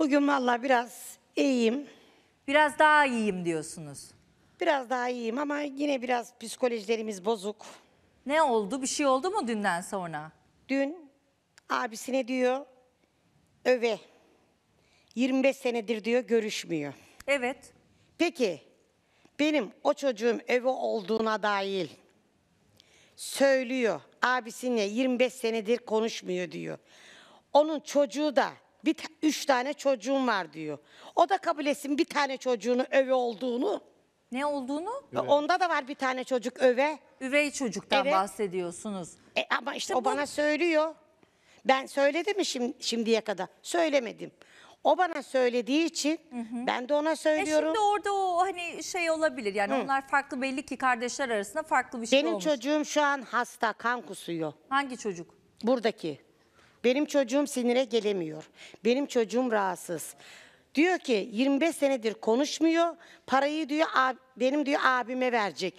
Bugün valla biraz iyiyim. Biraz daha iyiyim diyorsunuz. Biraz daha iyiyim ama yine biraz psikolojilerimiz bozuk. Ne oldu? Bir şey oldu mu dünden sonra? Dün abisine diyor öve. 25 senedir diyor görüşmüyor. Evet. Peki benim o çocuğum öve olduğuna dair söylüyor. Abisine 25 senedir konuşmuyor diyor. Onun çocuğu da bir ta- üç tane çocuğum var diyor. O da kabul etsin bir tane çocuğunu öve olduğunu. Ne olduğunu? E, onda da var bir tane çocuk öve. Üvey çocuktan Evet. bahsediyorsunuz. E, ama işte o bana söylüyor. Ben söyledim mi şim- şimdiye kadar? Söylemedim. O bana söylediği için ben de ona E söylüyorum. şimdi orada o hani şey olabilir yani onlar farklı belli ki kardeşler arasında farklı bir şey Benim olmuş. çocuğum şu an hasta, kan kusuyor. Hangi çocuk? Buradaki. Benim çocuğum sinire gelemiyor. Benim çocuğum rahatsız. Diyor ki 25 senedir konuşmuyor. Parayı diyor benim diyor abime verecek.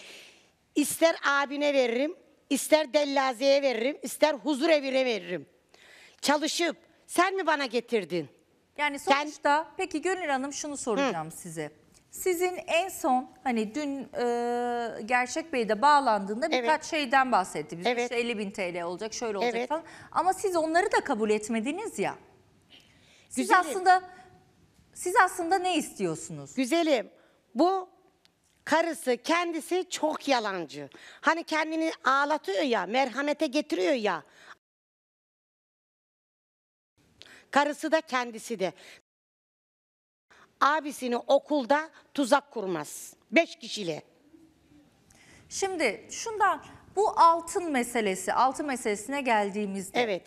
İster abine veririm, ister dellazeye veririm, ister huzur evine veririm. Çalışıp sen mi bana getirdin? Yani sonuçta peki Gönül Hanım şunu soracağım Hı. size. Sizin en son hani dün e, Gerçek Bey'de bağlandığında Evet. birkaç şeyden bahsettiniz. Evet. İşte 50 bin TL olacak, şöyle olacak Evet. falan. Ama siz onları da kabul etmediniz ya. Siz Güzelim. aslında siz aslında ne istiyorsunuz? Güzelim bu karısı kendisi çok yalancı. Hani kendini ağlatıyor ya, merhamete getiriyor ya. Karısı da kendisi de abisini okulda tuzak kurmaz. Beş kişili. Şimdi şundan bu altın meselesi, altın meselesine geldiğimizde. Evet.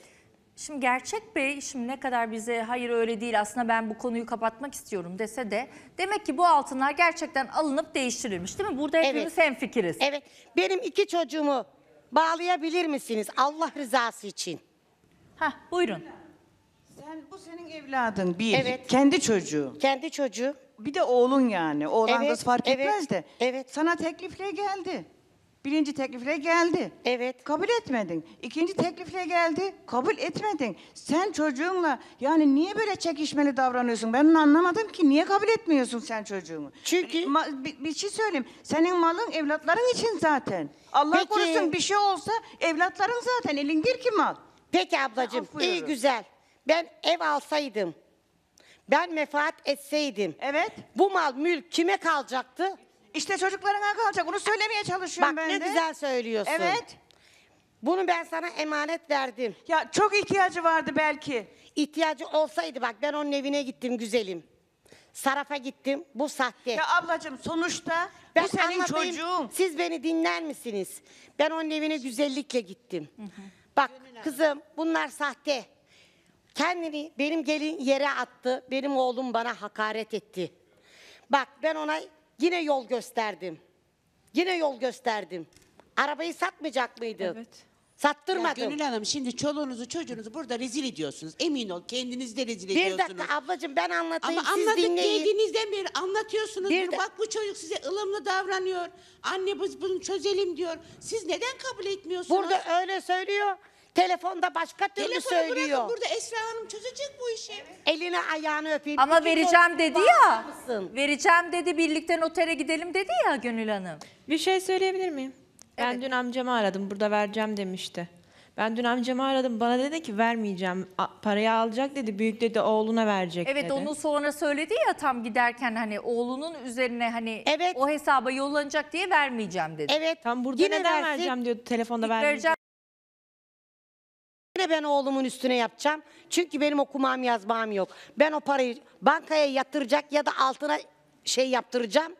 Şimdi Gerçek Bey şimdi ne kadar bize hayır öyle değil aslında ben bu konuyu kapatmak istiyorum dese de demek ki bu altınlar gerçekten alınıp değiştirilmiş değil mi? Burada hepimiz evet. hemfikiriz. Evet benim iki çocuğumu bağlayabilir misiniz Allah rızası için? Hah buyurun. Sen bu senin evladın bir. Evet. Kendi çocuğu. Kendi çocuğu. Bir de oğlun yani. Oğlan evet, fark evet, etmez de. Evet. Sana teklifle geldi. Birinci teklifle geldi. Evet. Kabul etmedin. İkinci teklifle geldi. Kabul etmedin. Sen çocuğunla yani niye böyle çekişmeli davranıyorsun? Ben onu anlamadım ki. Niye kabul etmiyorsun sen çocuğunu? Çünkü... Ma bir, bir şey söyleyeyim. Senin malın evlatların için zaten. Allah Peki. korusun bir şey olsa evlatların zaten. Elindir ki mal. Peki ablacığım. Affıyorum. iyi güzel. Ben ev alsaydım, ben mefaat etseydim. Evet. Bu mal mülk kime kalacaktı? İşte çocuklarına kalacak. Bunu söylemeye çalışıyorum Bak ben ne güzel söylüyorsun. Evet. Bunu ben sana emanet verdim. Ya çok ihtiyacı vardı belki. İhtiyacı olsaydı bak ben onun evine gittim güzelim. Saraf'a gittim. Bu sahte. Ya ablacığım sonuçta ben bu senin anlatayım, çocuğun. Siz beni dinler misiniz? Ben onun evine güzellikle gittim. Bak kızım bunlar sahte. Kendini benim gelin yere attı, benim oğlum bana hakaret etti. Bak ben ona yine yol gösterdim. Yine yol gösterdim. Arabayı satmayacak mıydı? Evet. Ya Gönül Hanım şimdi çoluğunuzu çocuğunuzu burada rezil ediyorsunuz. Emin ol kendiniz de rezil bir ediyorsunuz. dakika ablacığım ben anlatayım Ama siz anladık dinleyin. geldiğinizden beri anlatıyorsunuz. Bir bak bu çocuk size ılımlı davranıyor. Anne biz bunu çözelim diyor. Siz neden kabul etmiyorsunuz? Burada öyle söylüyor. Telefonda başka türlü Telefonu söylüyor. bırakın burada Esra Hanım çözecek bu işi. Elini ayağını öpeyim. Ama İki vereceğim dedi ya. bağımlı mısın? Vereceğim dedi birlikte notere gidelim dedi ya Gönül Hanım. Bir şey söyleyebilir miyim? Ben dün amcamı aradım. Burada vereceğim demişti. Ben dün amcamı aradım. Bana dedi ki vermeyeceğim. Parayı alacak dedi. Büyük dedi oğluna verecek Evet dedi. onu sonra söyledi ya tam giderken hani oğlunun üzerine hani Evet. o hesaba yollanacak diye vermeyeceğim dedi. Evet. Tam burada Yine neden versin. vereceğim diyordu. Telefonda vermeyeceğim. Yine ben oğlumun üstüne yapacağım. Çünkü benim okumam yazmam yok. Ben o parayı bankaya yatıracak ya da altına şey yaptıracağım.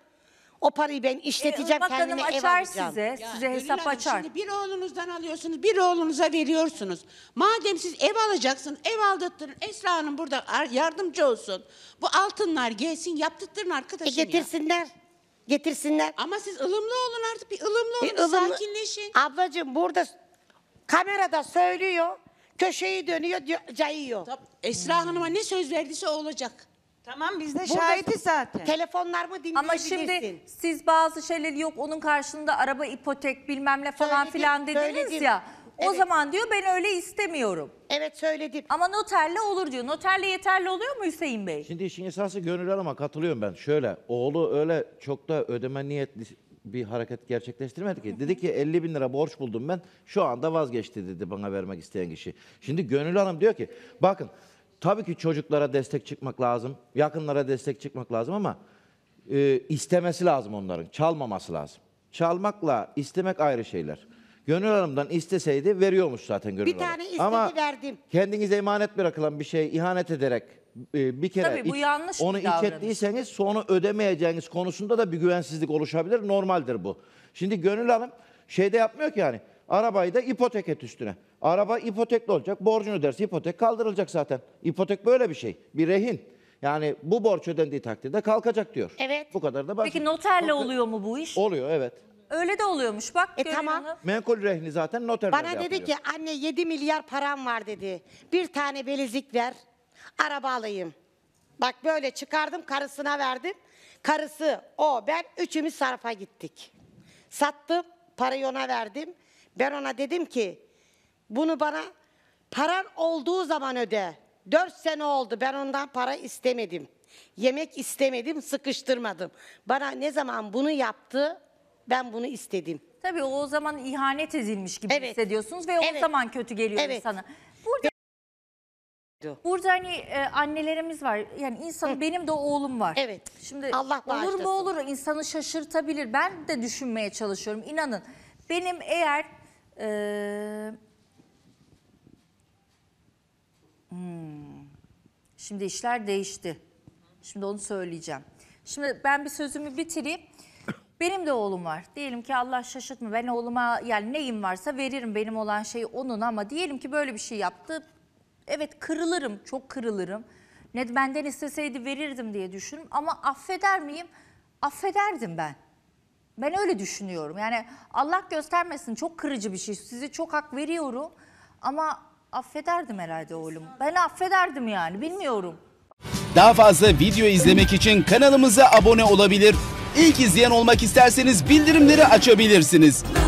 O parayı ben işleteceğim ee, Irmak kendime ev açar alacağım. size, Ya size Gönül hesap Hanım, açar. Şimdi bir oğlunuzdan alıyorsunuz, bir oğlunuza veriyorsunuz. Madem siz ev alacaksınız, ev aldattırın. Esra Hanım burada yardımcı olsun. Bu altınlar gelsin, yaptırtırın E arkadaşım ya. getirsinler. Getirsinler. Ama siz ılımlı olun artık, bir ılımlı e, olun, E, ılımlı- sakinleşin. Ablacığım burada s- kamerada söylüyor köşeyi dönüyor, cayıyor. Tab- Esra Hanım'a ne söz verdiyse o olacak. Tamam biz de şahidi zaten. Telefonlar mı dinleyebilirsin? Ama şimdi siz bazı şeyleri yok onun karşılığında araba ipotek bilmem ne falan filan dediniz söyledim. ya. O Evet. zaman diyor ben öyle istemiyorum. Evet söyledim. Ama noterle olur diyor. Noterle yeterli oluyor mu Hüseyin Bey? Şimdi işin esası gönül ama katılıyorum ben. Şöyle oğlu öyle çok da ödeme niyetli bir hareket gerçekleştirmedi ki. Dedi ki 50 bin lira borç buldum ben şu anda vazgeçti dedi bana vermek isteyen kişi. Şimdi Gönül Hanım diyor ki bakın tabii ki çocuklara destek çıkmak lazım. Yakınlara destek çıkmak lazım ama e, istemesi lazım onların. Çalmaması lazım. Çalmakla istemek ayrı şeyler. Gönül Hanım'dan isteseydi veriyormuş zaten Gönül Bir tane istedi Ama verdim. kendinize emanet bırakılan bir şey ihanet ederek e, bir kere Tabii bu yanlış bir onu davranış. ettiyseniz sonra ödemeyeceğiniz konusunda da bir güvensizlik oluşabilir. Normaldir bu. Şimdi Gönül Hanım şeyde yapmıyor ki yani arabayı da ipotek et üstüne. Araba ipotekli olacak. Borcunu öderse ipotek kaldırılacak zaten. İpotek böyle bir şey. Bir rehin. Yani bu borç ödendiği takdirde kalkacak diyor. Evet. Bu kadar da basit. Peki noterle oluyor mu bu iş? Oluyor evet. Öyle de oluyormuş bak. E, tamam. Hanım. Menkul rehni zaten noterlerde Bana dedi yapılıyor. ki anne 7 milyar param var dedi. Bir tane belizik ver araba alayım. Bak böyle çıkardım karısına verdim. Karısı o ben üçümüz sarfa gittik. Sattım parayı ona verdim. Ben ona dedim ki bunu bana paran olduğu zaman öde. Dört sene oldu ben ondan para istemedim. Yemek istemedim, sıkıştırmadım. Bana ne zaman bunu yaptı, ben bunu istedim. Tabii o zaman ihanet edilmiş gibi Evet. hissediyorsunuz ve o Evet. zaman kötü geliyor Evet. insana. Burada yoktu. Burada hani e, annelerimiz var. Yani insan benim de oğlum var. Evet. Şimdi Allah olur mu olur insanı şaşırtabilir. Ben de düşünmeye çalışıyorum. İnanın benim eğer e, hmm. şimdi işler değişti. Şimdi onu söyleyeceğim. Şimdi ben bir sözümü bitireyim. Benim de oğlum var. Diyelim ki Allah şaşırtma ben oğluma yani neyim varsa veririm benim olan şeyi onun ama diyelim ki böyle bir şey yaptı. Evet kırılırım, çok kırılırım. Ne benden isteseydi verirdim diye düşünürüm ama affeder miyim? Affederdim ben. Ben öyle düşünüyorum. Yani Allah göstermesin çok kırıcı bir şey. Size çok hak veriyorum ama affederdim herhalde oğlum. Ben affederdim yani bilmiyorum. Daha fazla video izlemek için kanalımıza abone olabilir. İlk izleyen olmak isterseniz bildirimleri açabilirsiniz.